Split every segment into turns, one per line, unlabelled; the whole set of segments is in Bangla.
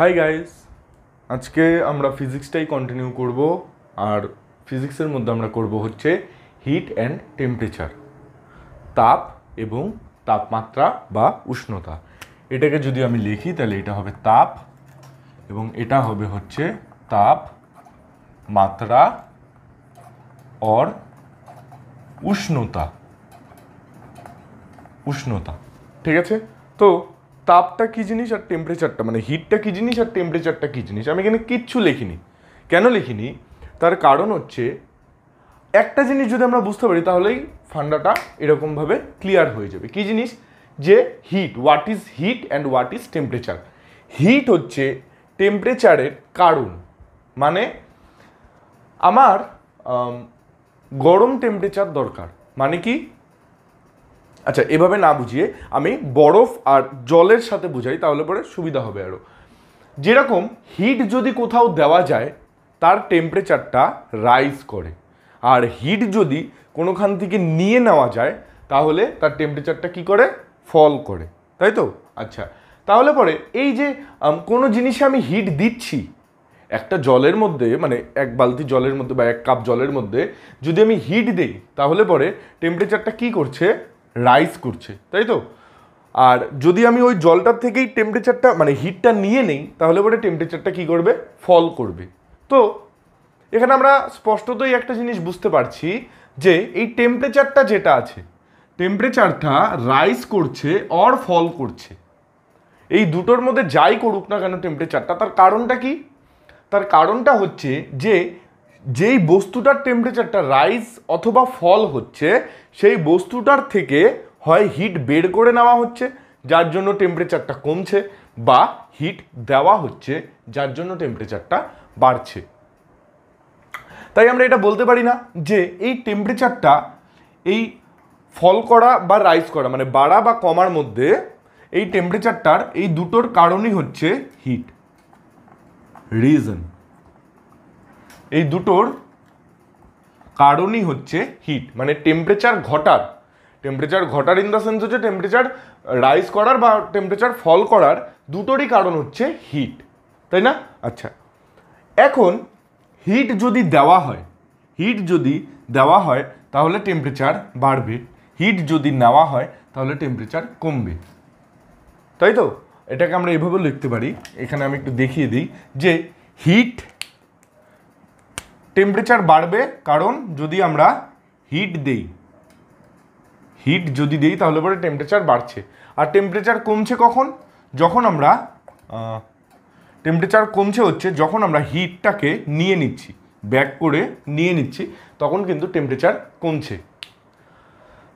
হাই গাইস আজকে আমরা ফিজিক্সটাই কন্টিনিউ করব আর ফিজিক্সের মধ্যে আমরা করব হচ্ছে হিট অ্যান্ড টেম্পারেচার তাপ এবং তাপমাত্রা বা উষ্ণতা এটাকে যদি আমি লিখি তাহলে এটা হবে তাপ এবং এটা হবে হচ্ছে তাপ মাত্রা অর উষ্ণতা উষ্ণতা ঠিক আছে তো তাপটা কী জিনিস আর টেম্পারেচারটা মানে হিটটা কী জিনিস আর টেম্পারেচারটা কী জিনিস আমি এখানে কিচ্ছু লিখিনি কেন লিখিনি তার কারণ হচ্ছে একটা জিনিস যদি আমরা বুঝতে পারি তাহলেই ফান্ডাটা এরকমভাবে ক্লিয়ার হয়ে যাবে কী জিনিস যে heat what is heat and what is temperature heat হচ্ছে টেম্পারেচারের কারণ মানে আমার গরম টেম্পারেচার দরকার মানে কি আচ্ছা এভাবে না বুঝিয়ে আমি বরফ আর জলের সাথে বুঝাই তাহলে পরে সুবিধা হবে আরও যেরকম হিট যদি কোথাও দেওয়া যায় তার টেম্পারেচারটা রাইজ করে আর হিট যদি কোনোখান থেকে নিয়ে নেওয়া যায় তাহলে তার টেম্পারেচারটা কি করে ফল করে তাই তো আচ্ছা তাহলে পরে এই যে কোনো জিনিসে আমি হিট দিচ্ছি একটা জলের মধ্যে মানে এক বালতি জলের মধ্যে বা এক কাপ জলের মধ্যে যদি আমি হিট দিই তাহলে পরে টেম্পারেচারটা কি করছে রাইস করছে তাই তো আর যদি আমি ওই জলটার থেকেই টেম্পারেচারটা মানে হিটটা নিয়ে নেই তাহলে পরে টেম্পারেচারটা কী করবে ফল করবে তো এখানে আমরা স্পষ্টতই একটা জিনিস বুঝতে পারছি যে এই টেম্পারেচারটা যেটা আছে টেম্পারেচারটা রাইজ করছে অর ফল করছে এই দুটোর মধ্যে যাই করুক না কেন টেম্পারেচারটা তার কারণটা কি তার কারণটা হচ্ছে যে যেই বস্তুটার টেম্পারেচারটা রাইজ অথবা ফল হচ্ছে সেই বস্তুটার থেকে হয় হিট বের করে নেওয়া হচ্ছে যার জন্য টেম্পারেচারটা কমছে বা হিট দেওয়া হচ্ছে যার জন্য টেম্পারেচারটা বাড়ছে তাই আমরা এটা বলতে পারি না যে এই টেম্পারেচারটা এই ফল করা বা রাইজ করা মানে বাড়া বা কমার মধ্যে এই টেম্পারেচারটার এই দুটোর কারণই হচ্ছে হিট রিজন এই দুটোর কারণই হচ্ছে হিট মানে টেম্পারেচার ঘটার টেম্পারেচার ঘটার ইন দ্য সেন্স হচ্ছে টেম্পারেচার রাইজ করার বা টেম্পারেচার ফল করার দুটোরই কারণ হচ্ছে হিট তাই না আচ্ছা এখন হিট যদি দেওয়া হয় হিট যদি দেওয়া হয় তাহলে টেম্পারেচার বাড়বে হিট যদি নেওয়া হয় তাহলে টেম্পারেচার কমবে তাই তো এটাকে আমরা এভাবে লিখতে পারি এখানে আমি একটু দেখিয়ে দিই যে হিট টেম্পারেচার বাড়বে কারণ যদি আমরা হিট দেই হিট যদি দিই তাহলে পরে টেম্পারেচার বাড়ছে আর টেম্পারেচার কমছে কখন যখন আমরা টেম্পারেচার কমছে হচ্ছে যখন আমরা হিটটাকে নিয়ে নিচ্ছি ব্যাক করে নিয়ে নিচ্ছি তখন কিন্তু টেম্পারেচার কমছে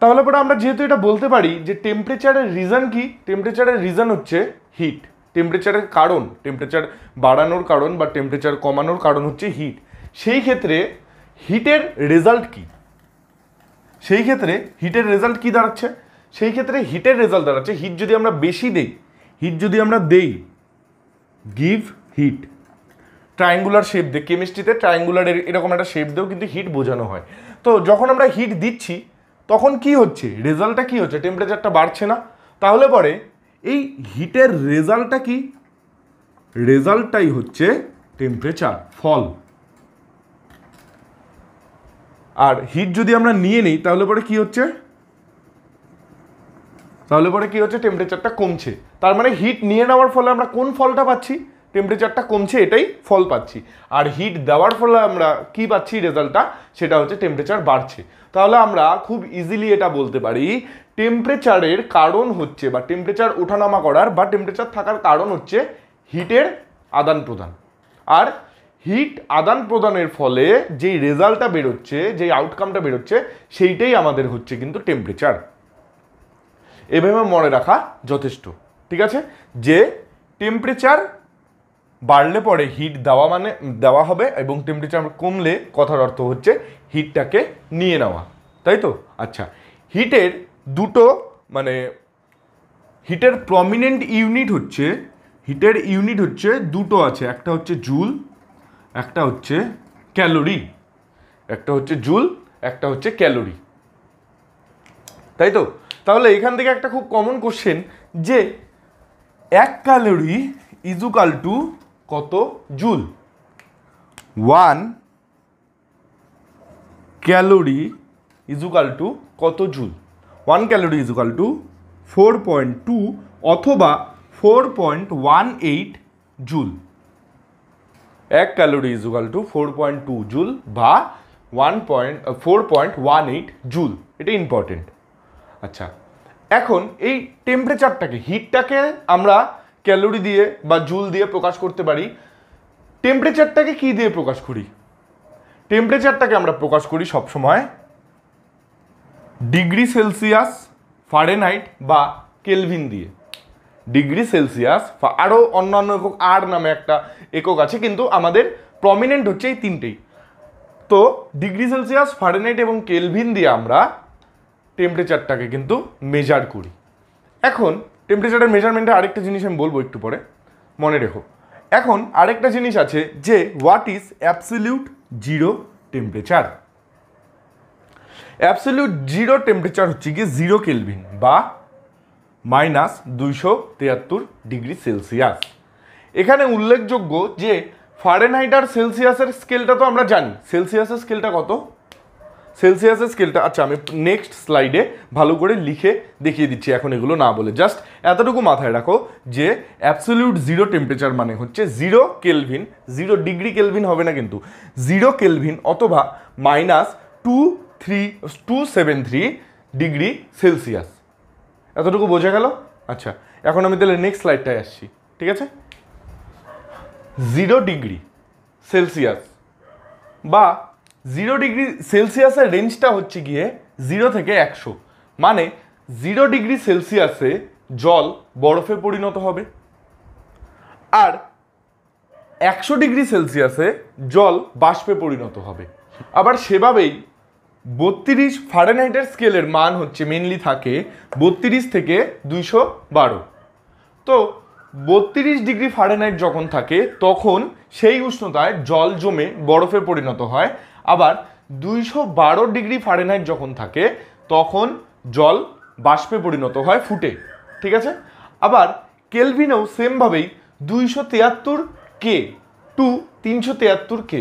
তাহলে পরে আমরা যেহেতু এটা বলতে পারি যে টেম্পারেচারের রিজন কি টেম্পারেচারের রিজন হচ্ছে হিট টেম্পারেচারের কারণ টেম্পারেচার বাড়ানোর কারণ বা টেম্পারেচার কমানোর কারণ হচ্ছে হিট সেই ক্ষেত্রে হিটের রেজাল্ট কি সেই ক্ষেত্রে হিটের রেজাল্ট কি দাঁড়াচ্ছে সেই ক্ষেত্রে হিটের রেজাল্ট দাঁড়াচ্ছে হিট যদি আমরা বেশি দেই হিট যদি আমরা দেই গিভ হিট ট্রায়াঙ্গুলার শেপ দে কেমিস্ট্রিতে ট্রায়াঙ্গুলার এরকম একটা শেপ দিয়েও কিন্তু হিট বোঝানো হয় তো যখন আমরা হিট দিচ্ছি তখন কি হচ্ছে রেজাল্টটা কি হচ্ছে টেম্পারেচারটা বাড়ছে না তাহলে পরে এই হিটের রেজাল্টটা কি রেজাল্টটাই হচ্ছে টেম্পারেচার ফল আর হিট যদি আমরা নিয়ে নিই তাহলে পরে কি হচ্ছে তাহলে পরে কি হচ্ছে টেম্পারেচারটা কমছে তার মানে হিট নিয়ে নেওয়ার ফলে আমরা কোন ফলটা পাচ্ছি টেম্পারেচারটা কমছে এটাই ফল পাচ্ছি আর হিট দেওয়ার ফলে আমরা কি পাচ্ছি রেজাল্টটা সেটা হচ্ছে টেম্পারেচার বাড়ছে তাহলে আমরা খুব ইজিলি এটা বলতে পারি টেম্পারেচারের কারণ হচ্ছে বা টেম্পারেচার ওঠানামা করার বা টেম্পারেচার থাকার কারণ হচ্ছে হিটের আদান প্রদান আর হিট আদান প্রদানের ফলে যেই রেজাল্টটা বেরোচ্ছে যেই আউটকামটা বেরোচ্ছে সেইটাই আমাদের হচ্ছে কিন্তু টেম্পারেচার এভাবে মনে রাখা যথেষ্ট ঠিক আছে যে টেম্পারেচার বাড়লে পরে হিট দেওয়া মানে দেওয়া হবে এবং টেম্পারেচার কমলে কথার অর্থ হচ্ছে হিটটাকে নিয়ে নেওয়া তাই তো আচ্ছা হিটের দুটো মানে হিটের প্রমিনেন্ট ইউনিট হচ্ছে হিটের ইউনিট হচ্ছে দুটো আছে একটা হচ্ছে জুল একটা হচ্ছে ক্যালোরি একটা হচ্ছে জুল একটা হচ্ছে ক্যালোরি তাই তো তাহলে এখান থেকে একটা খুব কমন কোশ্চেন যে এক ক্যালোরি ইজুকাল টু কত joule one calorie equal to কত joule one calorie equal to four point two অথবা four point one eight joule এক calorie is equal to four point two joule বা one point four point one eight joule এটা ইম্পর্টেন্ট আচ্ছা এখন এই টেম্পারেচারটাকে হিটটাকে আমরা ক্যালোরি দিয়ে বা জুল দিয়ে প্রকাশ করতে পারি টেম্পারেচারটাকে কি দিয়ে প্রকাশ করি টেম্পারেচারটাকে আমরা প্রকাশ করি সবসময় ডিগ্রি সেলসিয়াস ফারেনহাইট বা কেলভিন দিয়ে ডিগ্রি সেলসিয়াস আরও অন্যান্য একক আর নামে একটা একক আছে কিন্তু আমাদের প্রমিনেন্ট হচ্ছে এই তিনটেই তো ডিগ্রি সেলসিয়াস ফারেনাইট এবং কেলভিন দিয়ে আমরা টেম্পারেচারটাকে কিন্তু মেজার করি এখন টেম্পারেচারের মেজারমেন্টে আরেকটা জিনিস আমি বলবো একটু পরে মনে রেখো এখন আরেকটা জিনিস আছে যে what is absolute zero temperature absolute zero temperature হচ্ছে গিয়ে জিরো কেলভিন বা মাইনাস দুইশো তিয়াত্তর ডিগ্রি সেলসিয়াস এখানে উল্লেখযোগ্য যে ফারেনহাইট আর সেলসিয়াসের স্কেলটা তো আমরা জানি সেলসিয়াসের স্কেলটা কত সেলসিয়াসের স্কেলটা আচ্ছা আমি নেক্সট স্লাইডে ভালো করে লিখে দেখিয়ে দিচ্ছি এখন এগুলো না বলে জাস্ট এতটুকু মাথায় রাখো যে অ্যাবসলিউট জিরো টেম্পারেচার মানে হচ্ছে zero kelvin zero degree kelvin হবে না কিন্তু জিরো কেলভিন অথবা minus two three two seven three degree Celsius এতটুকু বোঝা গেল আচ্ছা এখন আমি তাহলে নেক্সট স্লাইডটায় আসছি ঠিক আছে জিরো ডিগ্রি সেলসিয়াস বা জিরো ডিগ্রি সেলসিয়াসের রেঞ্জটা হচ্ছে গিয়ে জিরো থেকে একশো মানে জিরো ডিগ্রি সেলসিয়াসে জল বরফে পরিণত হবে আর একশো ডিগ্রি সেলসিয়াসে জল বাষ্পে পরিণত হবে আবার সেভাবেই বত্রিশ ফারেনহাইটের স্কেলের মান হচ্ছে মেনলি থাকে বত্রিশ থেকে দুইশো বারো তো বত্রিশ ডিগ্রি ফারেনহাইট যখন থাকে তখন সেই উষ্ণতায় জল জমে বরফে পরিণত হয় আবার দুইশো বারো ডিগ্রি ফারেনহাইট যখন থাকে তখন জল বাষ্পে পরিণত হয় ফুটে ঠিক আছে আবার কেলভিনেও সেমভাবেই দুইশো তিয়াত্তর কে টু তিনশো তিয়াত্তর কে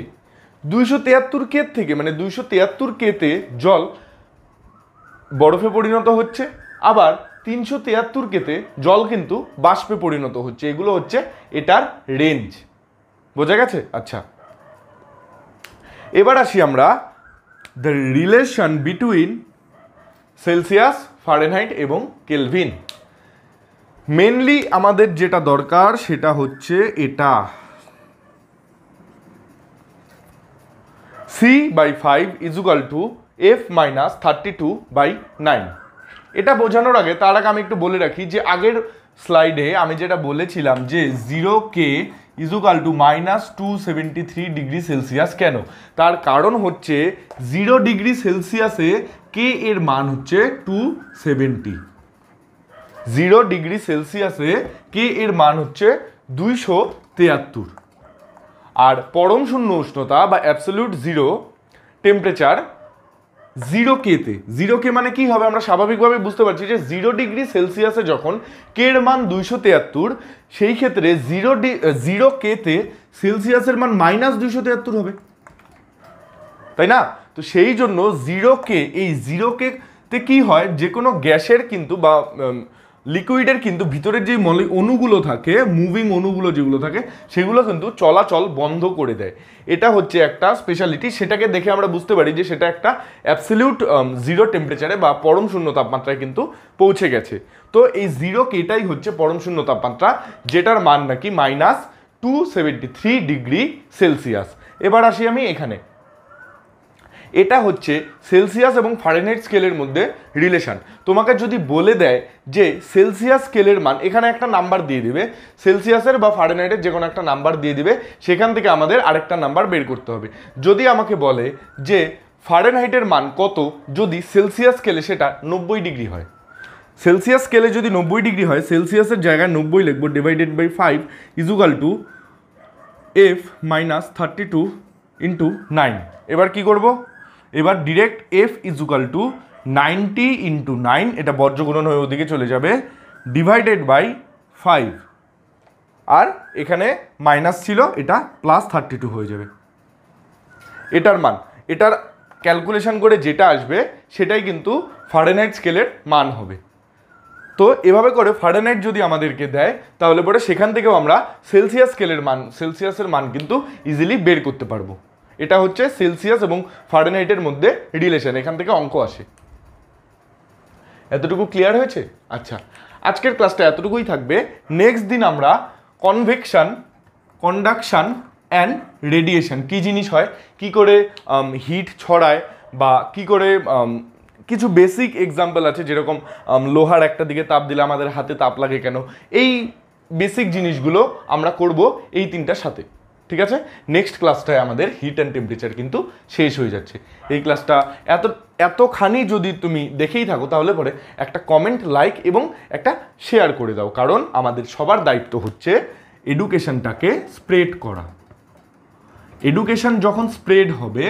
দুইশো তিয়াত্তর কে থেকে মানে দুইশো তিয়াত্তর কেতে জল বরফে পরিণত হচ্ছে আবার তিনশো তিয়াত্তর কেতে জল কিন্তু বাষ্পে পরিণত হচ্ছে এগুলো হচ্ছে এটার রেঞ্জ বোঝা গেছে আচ্ছা এবার আসি আমরা the relation between Celsius Fahrenheit এবং কেলভিন মেনলি আমাদের যেটা দরকার সেটা হচ্ছে এটা C by five equal to F minus thirty two by nine এটা বোঝানোর আগে তার আগে আমি একটু বলে রাখি যে আগের স্লাইডে আমি যেটা বলেছিলাম যে zero K equal to minus two seventy three degree Celsius কেন তার কারণ হচ্ছে জিরো ডিগ্রি সেলসিয়াসে কে এর মান হচ্ছে টু সেভেন্টি জিরো ডিগ্রি সেলসিয়াসে কে এর মান হচ্ছে দুইশো তেয়াত্তর আর পরম শূন্য উষ্ণতা বা অ্যাবসলিউট জিরো টেম্পারেচার জিরো কেতে জিরো কে মানে কি হবে আমরা স্বাভাবিকভাবে বুঝতে পারছি যে জিরো ডিগ্রি সেলসিয়াসে যখন কের মান দুইশো তিয়াত্তর সেই ক্ষেত্রে জিরো ডি জিরো কেতে সেলসিয়াসের মান মাইনাস দুইশো তিয়াত্তর হবে তাই না তো সেই জন্য জিরো কে এই জিরো কে তে কী হয় যে কোনো গ্যাসের কিন্তু বা লিকুইডের কিন্তু ভিতরের যে মলি অণুগুলো থাকে মুভিং অণুগুলো যেগুলো থাকে সেগুলো কিন্তু চলাচল বন্ধ করে দেয় এটা হচ্ছে একটা স্পেশালিটি সেটাকে দেখে আমরা বুঝতে পারি যে সেটা একটা অ্যাবসলিউট জিরো টেম্পারেচারে বা পরম শূন্য তাপমাত্রায় কিন্তু পৌঁছে গেছে তো এই জিরো কেটাই হচ্ছে পরম শূন্য তাপমাত্রা যেটার মান নাকি minus two seventy three degree Celsius এবার আসি আমি এখানে এটা হচ্ছে সেলসিয়াস এবং ফারেনহাইট স্কেলের মধ্যে রিলেশান তোমাকে যদি বলে দেয় যে সেলসিয়াস স্কেলের মান এখানে একটা নাম্বার দিয়ে দিবে সেলসিয়াসের বা ফারেনহাইটের যে কোনো একটা নাম্বার দিয়ে দিবে সেখান থেকে আমাদের আরেকটা নাম্বার বের করতে হবে যদি আমাকে বলে যে ফারেনহাইটের মান কত যদি সেলসিয়াস স্কেলে সেটা নব্বই ডিগ্রি হয় সেলসিয়াস স্কেলে যদি নব্বই ডিগ্রি হয় সেলসিয়াসের জায়গায় নব্বই লিখবো divided by five equal to F minus thirty two into nine এবার কি করবো এবার direct F equal to ninety into nine এটা বর্জ্যগুণন হয়ে ওদিকে চলে যাবে ডিভাইডেড বাই ফাইভ আর এখানে মাইনাস ছিল এটা প্লাস থার্টি টু হয়ে যাবে এটার মান এটার ক্যালকুলেশন করে যেটা আসবে সেটাই কিন্তু ফারেনাইট স্কেলের মান হবে তো এভাবে করে ফারেনাইট যদি আমাদেরকে দেয় তাহলে পরে সেখান থেকেও আমরা সেলসিয়াস স্কেলের মান সেলসিয়াসের মান কিন্তু ইজিলি বের করতে পারবো এটা হচ্ছে সেলসিয়াস এবং ফারেনহাইটের মধ্যে রিলেশন এখান থেকে অঙ্ক আসে এতটুকু ক্লিয়ার হয়েছে আচ্ছা আজকের ক্লাসটা এতটুকুই থাকবে নেক্সট দিন আমরা কনভেকশান কন্ডাকশান অ্যান্ড রেডিয়েশন কী জিনিস হয় কি করে হিট ছড়ায় বা কি করে কিছু বেসিক এক্সাম্পল আছে যেরকম লোহার একটা দিকে তাপ দিলে আমাদের হাতে তাপ লাগে কেন এই বেসিক জিনিসগুলো আমরা করব এই তিনটার সাথে ঠিক আছে নেক্সট ক্লাসটায় আমাদের হিট অ্যান্ড টেম্পারেচার কিন্তু শেষ হয়ে যাচ্ছে এই ক্লাসটা এত এতখানি যদি তুমি দেখেই থাকো তাহলে পরে একটা কমেন্ট লাইক এবং একটা শেয়ার করে দাও কারণ আমাদের সবার দায়িত্ব হচ্ছে এডুকেশনটাকে স্প্রেড করা এডুকেশন যখন স্প্রেড হবে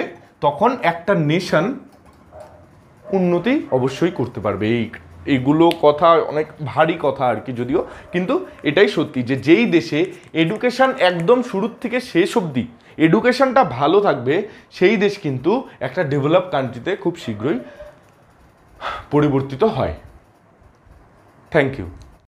তখন একটা নেশন উন্নতি অবশ্যই করতে পারবে এই এগুলো কথা অনেক ভারী কথা আর কি যদিও কিন্তু এটাই সত্যি যে যেই দেশে এডুকেশান একদম শুরুর থেকে শেষ অবধি এডুকেশানটা ভালো থাকবে সেই দেশ কিন্তু একটা ডেভেলপ কান্ট্রিতে খুব শীঘ্রই পরিবর্তিত হয় থ্যাংক ইউ